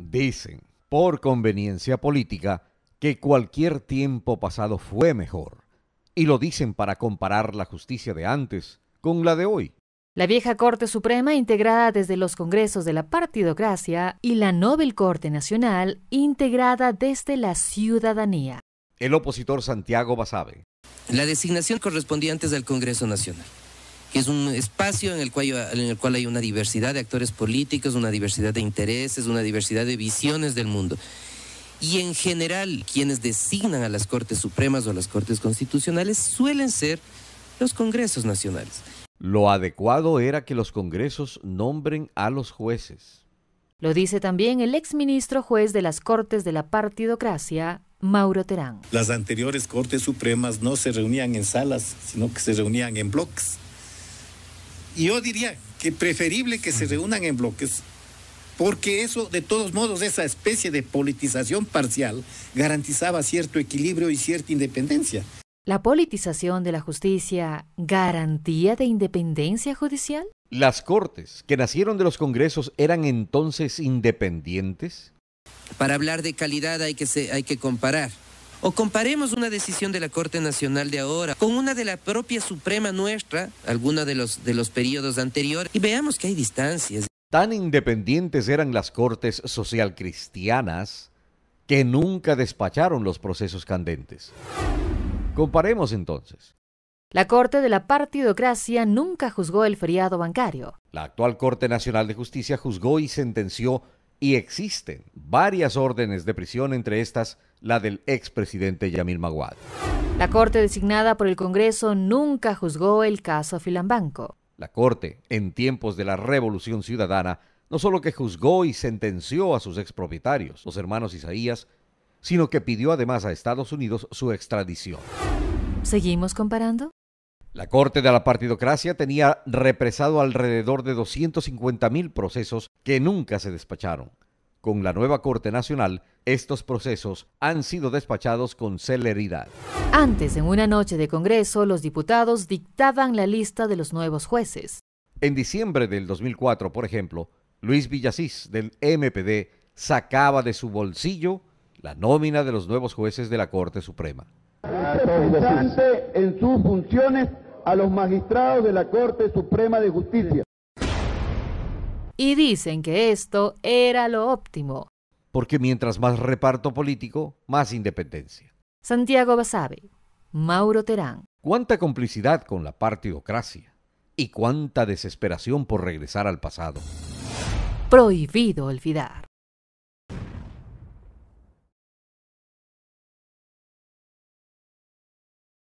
Dicen, por conveniencia política, que cualquier tiempo pasado fue mejor. Y lo dicen para comparar la justicia de antes con la de hoy. La vieja Corte Suprema, integrada desde los congresos de la partidocracia, y la Nobel Corte Nacional, integrada desde la ciudadanía. El opositor Santiago Basabe. La designación correspondiente es del Congreso Nacional que es un espacio en el, cual, en el cual hay una diversidad de actores políticos, una diversidad de intereses, una diversidad de visiones del mundo. Y en general, quienes designan a las Cortes Supremas o a las Cortes Constitucionales suelen ser los Congresos Nacionales. Lo adecuado era que los Congresos nombren a los jueces. Lo dice también el exministro juez de las Cortes de la Partidocracia, Mauro Terán. Las anteriores Cortes Supremas no se reunían en salas, sino que se reunían en bloques. Y yo diría que preferible que se reúnan en bloques, porque eso, de todos modos, esa especie de politización parcial garantizaba cierto equilibrio y cierta independencia. ¿La politización de la justicia garantía de independencia judicial? ¿Las cortes que nacieron de los congresos eran entonces independientes? Para hablar de calidad hay que, hay que comparar. O comparemos una decisión de la Corte Nacional de ahora con una de la propia Suprema nuestra, alguna de los, de los periodos anteriores, y veamos que hay distancias. Tan independientes eran las Cortes Socialcristianas que nunca despacharon los procesos candentes. Comparemos entonces. La Corte de la Partidocracia nunca juzgó el feriado bancario. La actual Corte Nacional de Justicia juzgó y sentenció y existen varias órdenes de prisión entre estas la del expresidente Yamil Maguad. La Corte designada por el Congreso nunca juzgó el caso Filambanco. La Corte, en tiempos de la Revolución Ciudadana, no solo que juzgó y sentenció a sus expropietarios, los hermanos Isaías, sino que pidió además a Estados Unidos su extradición. ¿Seguimos comparando? La Corte de la Partidocracia tenía represado alrededor de 250.000 procesos que nunca se despacharon. Con la nueva Corte Nacional, estos procesos han sido despachados con celeridad. Antes, en una noche de Congreso, los diputados dictaban la lista de los nuevos jueces. En diciembre del 2004, por ejemplo, Luis Villasís del MPD sacaba de su bolsillo la nómina de los nuevos jueces de la Corte Suprema. en sus funciones a los magistrados de la Corte Suprema de Justicia y dicen que esto era lo óptimo. Porque mientras más reparto político, más independencia. Santiago Basabe, Mauro Terán. Cuánta complicidad con la partidocracia y cuánta desesperación por regresar al pasado. Prohibido olvidar.